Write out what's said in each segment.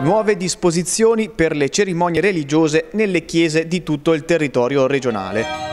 Nuove disposizioni per le cerimonie religiose nelle chiese di tutto il territorio regionale.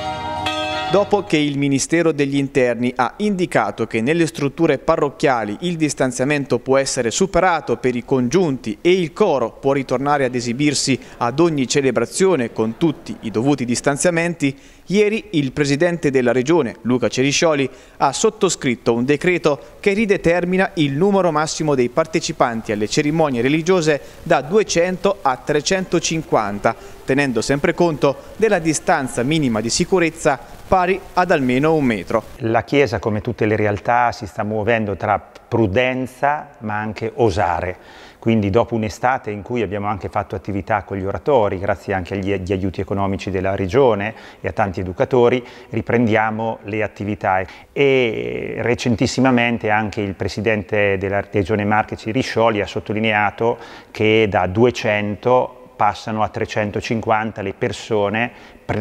Dopo che il Ministero degli Interni ha indicato che nelle strutture parrocchiali il distanziamento può essere superato per i congiunti e il coro può ritornare ad esibirsi ad ogni celebrazione con tutti i dovuti distanziamenti, ieri il Presidente della Regione, Luca Ceriscioli, ha sottoscritto un decreto che ridetermina il numero massimo dei partecipanti alle cerimonie religiose da 200 a 350, tenendo sempre conto della distanza minima di sicurezza pari ad almeno un metro. La Chiesa, come tutte le realtà, si sta muovendo tra prudenza ma anche osare. Quindi dopo un'estate in cui abbiamo anche fatto attività con gli oratori, grazie anche agli, agli, aiuti economici della Regione e a tanti educatori, riprendiamo le attività. E recentissimamente anche il Presidente della Regione Marche, Ciriscioli, ha sottolineato che da 200 passano a 350 le persone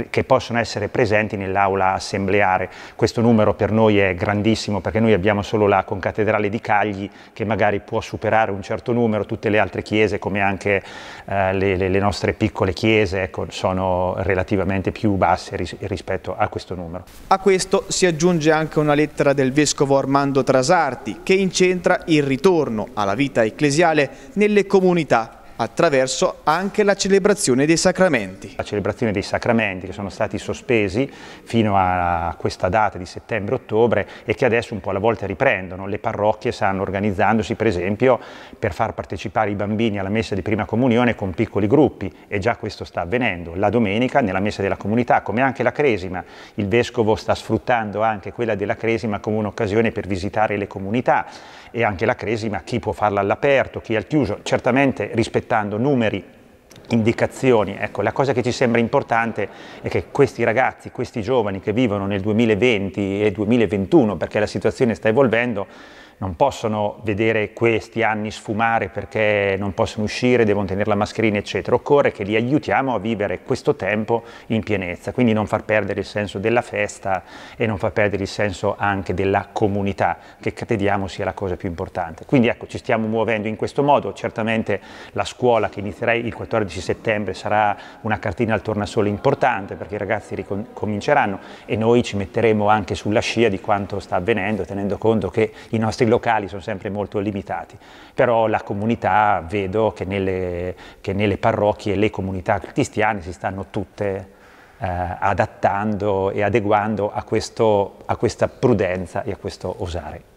che possono essere presenti nell'aula assembleare. Questo numero per noi è grandissimo perché noi abbiamo solo la concattedrale di Cagli che magari può superare un certo numero, tutte le altre chiese come anche eh, le, le, nostre piccole chiese ecco, sono relativamente più basse ris rispetto a questo numero. A questo si aggiunge anche una lettera del Vescovo Armando Trasarti che incentra il ritorno alla vita ecclesiale nelle comunità attraverso anche la celebrazione dei sacramenti. La celebrazione dei sacramenti che sono stati sospesi fino a questa data di settembre-ottobre e che adesso un po' alla volta riprendono. Le parrocchie stanno organizzandosi per esempio per far partecipare i bambini alla messa di prima comunione con piccoli gruppi e già questo sta avvenendo. La domenica nella messa della comunità, come anche la cresima, il vescovo sta sfruttando anche quella della cresima come un'occasione per visitare le comunità e anche la cresima chi può farla all'aperto, chi al chiuso, certamente rispettando progettando numeri indicazioni. Ecco, la cosa che ci sembra importante è che questi ragazzi, questi giovani che vivono nel 2020 e 2021, perché la situazione sta evolvendo, non possono vedere questi anni sfumare perché non possono uscire, devono tenere la mascherina, eccetera. Occorre che li aiutiamo a vivere questo tempo in pienezza, quindi non far perdere il senso della festa e non far perdere il senso anche della comunità, che crediamo sia la cosa più importante. Quindi ecco, ci stiamo muovendo in questo modo, certamente la scuola che inizierei il 14 settembre sarà una cartina al tornasole importante perché i ragazzi ricominceranno e noi ci metteremo anche sulla scia di quanto sta avvenendo, tenendo conto che i nostri nostri locali sono sempre molto limitati, però la comunità vedo che nelle, che nelle parrocchie le comunità cristiane si stanno tutte eh, adattando e adeguando a, questo, a questa prudenza e a questo osare.